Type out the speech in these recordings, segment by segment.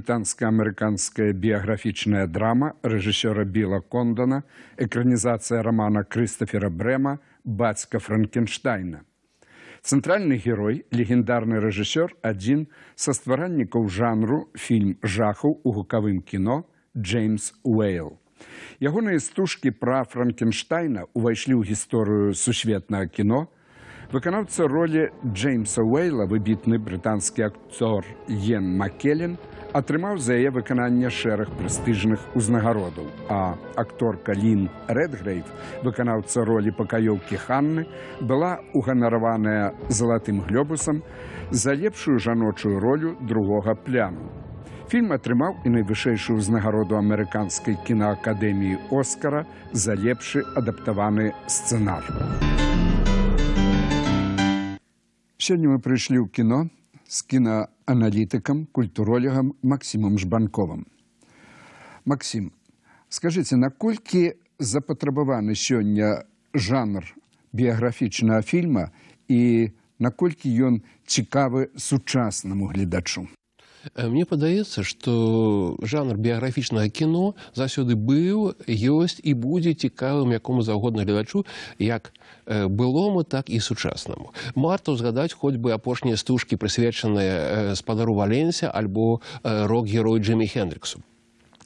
брытанска-амерыканская біяграфічная драма рэжысёра Біла Кондана, экранізацыя рамана Крыстафера Брэма, бацька Франкенштайна. Цэнтральны герой, легендарны рэжысёр адзін са стваральнікаў жанру фільм жахаў у гукавым кіно Джеймс Уэйл. Ягоныя стужкі пра Франкенштайна ўвайшлі ў гісторыю сусветнага кіно, Выканаўца ролі Джеймса Уэйла выбітны брытанскі акцор Йен Макелін атрымаў за яе выкананне шэраг прэстыжных узнагародаў. А акторка Лін Рэдгрэйв, выканаўца ролі пакаёўкі Ханны, была ўганараваная залатым глёбусам за лепшую жаночую ролю другога пляну. Фільм атрымаў і найвышэйшую ўзнагароду амерыканскай кінаакадэміі Оскара за лепшы адаптаваны сцэнар сёння мы прыйшлі ў кіно з кінааналітыкам культуролегам максімам жбанковым максім скажыце наколькі запатрабаваны сёння жанр біяграфічнага фільма і наколькі ён цікавы сучаснаму гледачу Э, мне падаецца, што жанр біяграфічнага кіно заўсёды быў, ёсць і будзе цікавым, якому заўгодна гледачу, як э, былому, так і сучаснаму. Марта ўзгадаць хоць бы апошнія стужкі, прысвечаныя э, спадару Валенсі альбо рок-герой Джиммі Хендрыксу.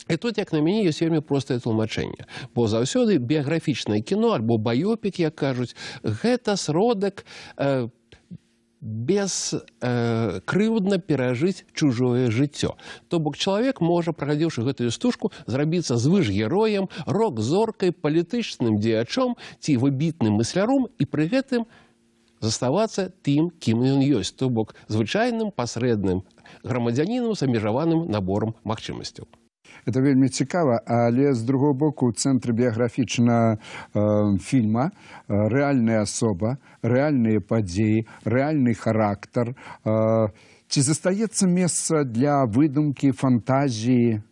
І тут як на мяне ёсць вельмі простае тлумачэнне бо заўсёды біяграфічнае кіно альбо баёпік як кажуць гэта сродак без э, крыўдна перажыць чужое жыццё то бок чалавек можа прагадзіўшы гэтую стужку зрабіцца звыш героем рок зоркай палітычным дзеячом ці выбітным мыслярум і пры гэтым заставацца тым кім ён ёсць то бок звычайным пасрэдным грамадзянінам з абмежаваным наборам магчымасцяў это вельмі цікава але з другого боку у цэнтры біяграфічнага э, фільма э, рэальная асоба рэальныя падзеі рэальны характар э, ці застаецца месца для выдумкі фантазіі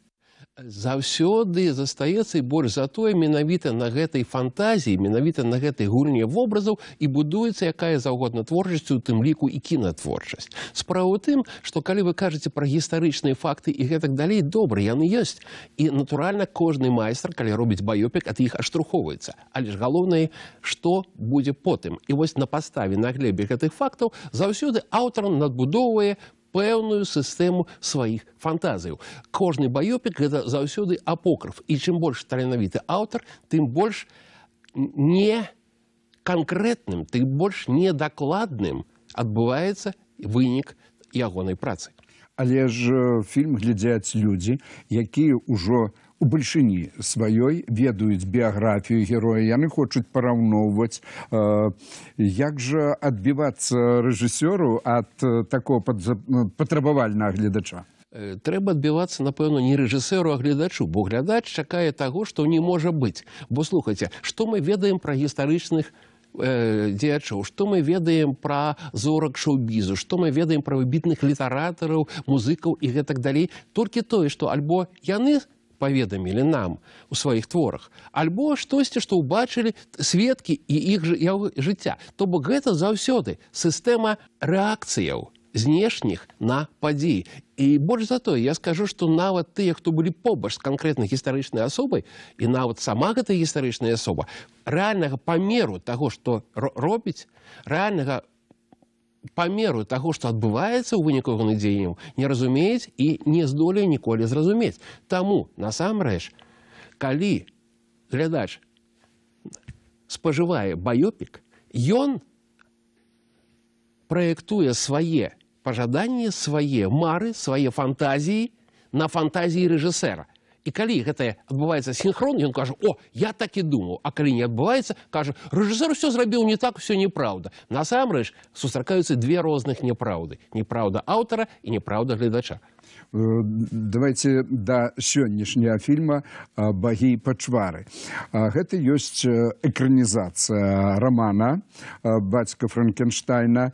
заўсёды застаецца і больш за тое менавіта на гэтай фантазіі менавіта на гэтай гульне вобразаў і будуецца якая заўгодна творчасцю у тым ліку і кінатворчасць справа ў тым што калі вы кажаце пра гістарычныя факты і гэтак далей добра яны ёсць і натуральна кожны майстар калі робіць баёпек ад іх аштурхоўваецца але ж галоўнае што будзе потым і вось на паставе на глебе гэтых фактаў заўсёды аўтарам надбудоўвае пэўную сістэму сваіх фантазіяў. Кожны баёпік гэта заўсёды апокрыф. і чым больш таленавіты аўтар, тым больш не канкрэтным, ты больш недакладным адбываецца вынік ягонай працы. Але ж э, фільм глядзяць людзі, якія ўжо у бальшыні сваёй ведаюць біяграфію героя яны хочуць параўноўваць як жа адбівацца рэжысёру ад такого ну, патрабавальна гледача трэба адбівацца напэўна не рэжысэру а гледачу бо глядач чакае таго што не можа быць бо слухайце што мы ведаем пра гістарычных дзеячоў што мы ведаем пра зорак шоу-бізу што мы ведаем пра выбітных літаратараў музыкаў і гэтак далей толькі тое што альбо яны паведамілі нам у сваіх творах альбо штосьці што ўбачылі сведкі і іх жыцця то бок гэта заўсёды сістэма рэакцыяў знешніх на падзеі і больш за тое я скажу што нават тыя хто былі побач з канкрэтнай гістарычнай асобай і нават сама гэта гістарычная асоба рэальнага памеру таго што робіць рэальнага По меру того, что отбывается, ў выніку гонадзеянняў не разумеет и не с здолею ніколі зразумець таму насамрэч калі глядач спажывае баёпік ён проектуя свои пажаданні свои мары свои фантазии на фантазии режиссера. і калі гэта адбываецца синхрон ён кажа о я так і думаў а калі не адбываецца кажа рэжысер усё зрабіў не так усё неправда насамрэч сустракаюцца две розных няправды неправда аўтара э, і неправда гледача давайте да сённяшняга фільма багі пачвары гэта ёсць э, экранізацыя рамана э, бацька франкенштайна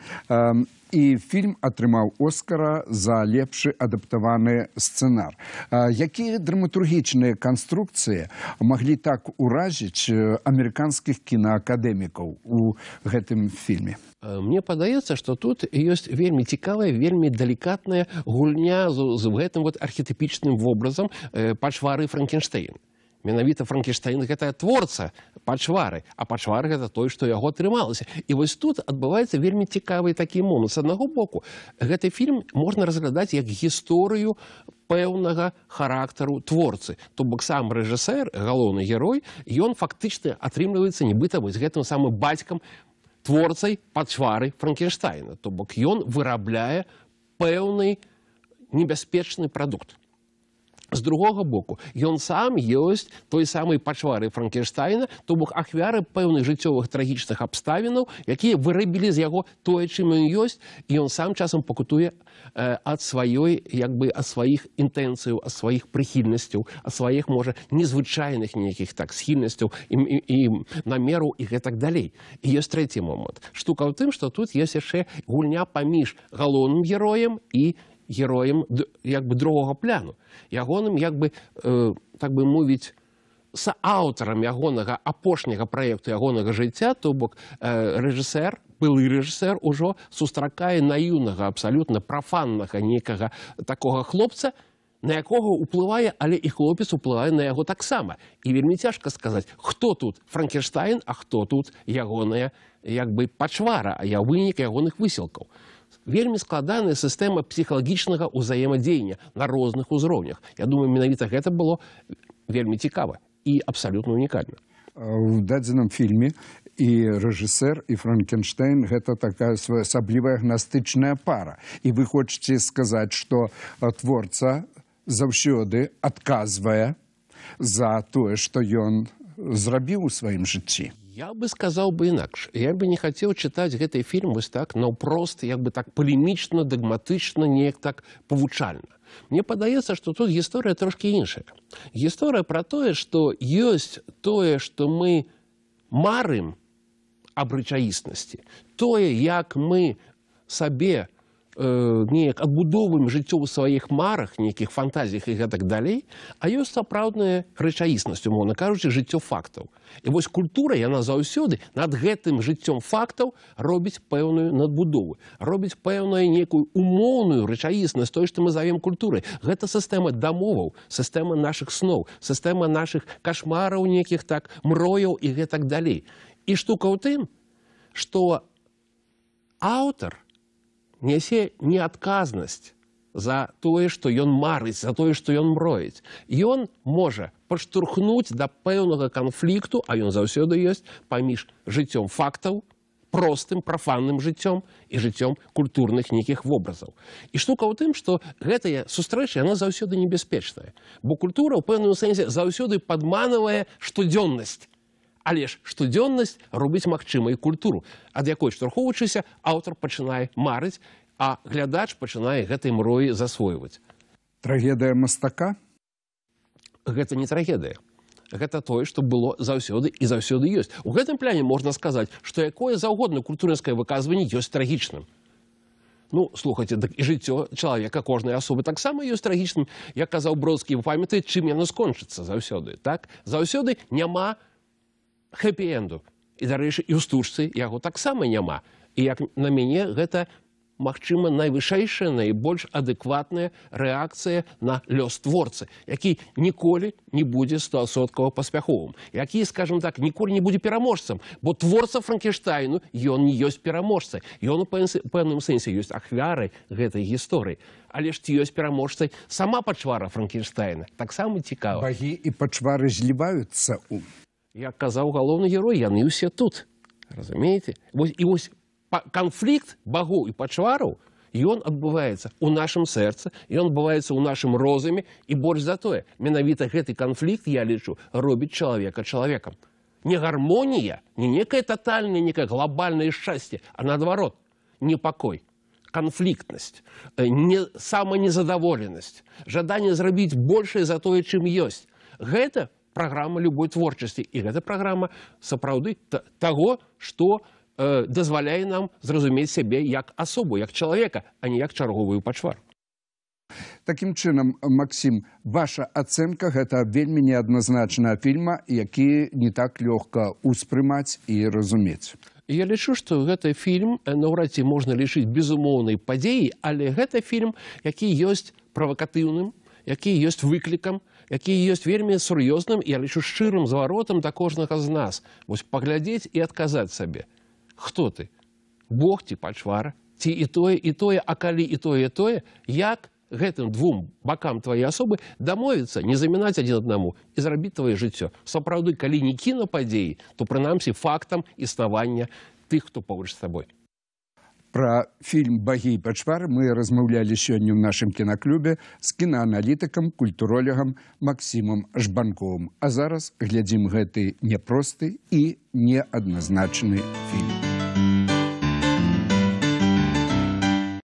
і фільм атрымаў оскара за лепшы адаптаваны сцэнар якія драматургічныя канструкцыі маглі так уражіць амерыканскіх кінаакадэмікаў у гэтым фільме мне падаецца што тут ёсць вельмі цікавая вельмі далікатная гульня з, з гэтым вот архетыпічным вобразам пачвары франкенштейна менавіта франкештайн гэтая творца пачвары а пачвар гэта той што яго атрымалася і вось тут адбываецца вельмі цікавы такі момант з аднаго боку гэты фільм можна разглядаць як гісторыю пэўнага характару творцы то бок сам рэжысэр галоўны герой ён фактычна атрымліваецца нібыта вось гэтым самым бацькам творцай пачвары франкештайна то бок ён вырабляе пэўны небяспечны прадукт з другога боку ён сам ёсць той самай пачвары франкенштайна то бок ахвяры пэўных жыццёвых трагічных абставінаў якія вырабілі з яго тое чым ён ёсць і ён сам часам пакутуе э, ад сваёй як бы ад сваіх інтэнцыяў ад сваіх прыхільнасцяў ад сваіх можа незвычайных нейкіх так схільнасцяў ім намеру і гэтак далей і ёсць трэці момант штука ў тым што тут ёсць яшчэ гульня паміж галоўным героем і героем як бы другого пляну ягоным як бы э, так бы мовіць сааўтарам ягонага апошняга праекту ягонага жыцця то бок э, рэжысэр былы рэжысэр ужо сустракае на юнага абсалютна прафаннага некага такога хлопца на якога ўплывае але і хлопец уплывае на яго таксама і вельмі цяжка сказаць хто тут франкенштайн а хто тут ягоная як бы пачвара а я вынік ягоных высілкаў вельмі складаная сістэма псіхалагічнага ўзаемадзеяння на розных узроўнях. Я думаю, менавіта гэта было вельмі цікава і абсалютна унікальна. У дадзеным фільме і рэжысэр і франкенштейн гэта такая своеасаблівая гнастычная пара і вы хочаце сказаць што творца заўсёды адказвае за тое што ён зрабіў у сваім жыцці. Я бы сказаў бы інакш. Я бы не хацеў чытаць гэтыя фільмы так, но проста як бы так палемічна, дагматычна, неяк так павучальна. Мне падаецца, што тут гісторыя трошкі іншая. Гісторыя пра тое, што ёсць тое, што мы марым аб рэчаіснасці, тое, як мы сабе, э, неяк адбудовым жыццё ў сваіх марах нейкіх фантазіях і гэтак далей а ёсць сапраўдная рэчаіснасць умоўна кажучы жыццё фактаў і вось культура яна заўсёды над гэтым жыццём фактаў робіць пэўную надбудову робіць пэўную некую умоўную рэчаіснасць той што мы завем культуры гэта сістэма дамоваў сістэма наших сноў сістэма наших кашмараў некіх так мрояў і гэтак далей і штука ў тым што аўтар, нясе неадказнасць за тое, што ён марыць, за тое, што ён мроіць. Ён можа падштурхнуць да пэўнага канфлікту, а ён заўсёды ёсць паміж жыццём фактаў, простым прафанным жыццём і жыццём культурных нейкіх вобразаў. І штука ў тым, што гэтая сустрэча яна заўсёды небяспечная, бо культура ў пэўным сэнсе заўсёды падманывае штодзённасць але ж штодзённасць робіць магчымай культуру ад якой штурхоўвачыся аўтар пачынае марыць а глядач пачынае гэтай мроі засвойваць трагедыя мастака гэта не трагедыя гэта тое што было заўсёды і заўсёды ёсць у гэтым пляне можна сказаць што якое заўгодна культурнае выказванне ёсць трагічным ну слухайце дык і жыццё чалавека кожнай асобы таксама ёсць трагічным я казаў бродскім памятаць чым яно скончыцца заўсёды так заўсёды няма хэппі-энду. І, дарэчы, і ў стужцы яго таксама няма. І як на мяне гэта, магчыма, найвышэйшая, найбольш адэкватная рэакцыя на лёс творцы, які ніколі не будзе стосоткава паспяховым, які, скажам так, ніколі не будзе пераможцам, бо творца Франкештайну ён не ёсць пераможцай. Ён у пэўным сэнсе ёсць ахвяры гэтай гісторыі. Але ж ці ёсць пераможцай сама пачвара Франкенштайна, таксама цікава. Багі і пачвары зліваюцца у як казаў галоўны герой яны ўсе тут разумееце і вось канфлікт багу і пачвараў ён адбываецца ў нашым сэрцы ён адбываецца ў нашым розуме і больш за тое менавіта гэты канфлікт я лічу робіць чалавека чалавекам не гармонія не некае тотальнае некае глобальнае шчасце а наадварот непакой канфліктнасць не э, самая незадаволенасць жаданне зрабіць большае за тое чым ёсць гэта праграма любой творчасці і гэта праграма сапраўды таго што э, дазваляе нам зразумець сябе як асобу як чалавека а не як чарговую пачвар такім чынам максім ваша ацэнка гэта вельмі неадназначная фільма які не так лёгка ўспрымаць і разумець я лічу што гэты фільм э, наўрад ці можна лічыць безумоўнай падзеі але гэта фільм які ёсць правакатыўным які ёсць выклікам які ёсць вельмі сур'ёзным я лічу шчырым зваротам да кожнага з нас вось паглядзець і адказаць сабе хто ты бог ці пачвара ці і тое і тое а калі і тое і тое як гэтым двум бакам твае асобы дамовіцца не замінаць адзін аднаму і зрабіць твае жыццё сапраўды калі не кіну падзеі то прынамсі фактам існавання тых хто побач з табой про фільм багі і пачвар мы размаўлялі сёння ў нашым кінаклюбе з кінааналітыкам культуролегам максімум жбанковым а зараз глядзім гэты няпросты і неадназначны фільм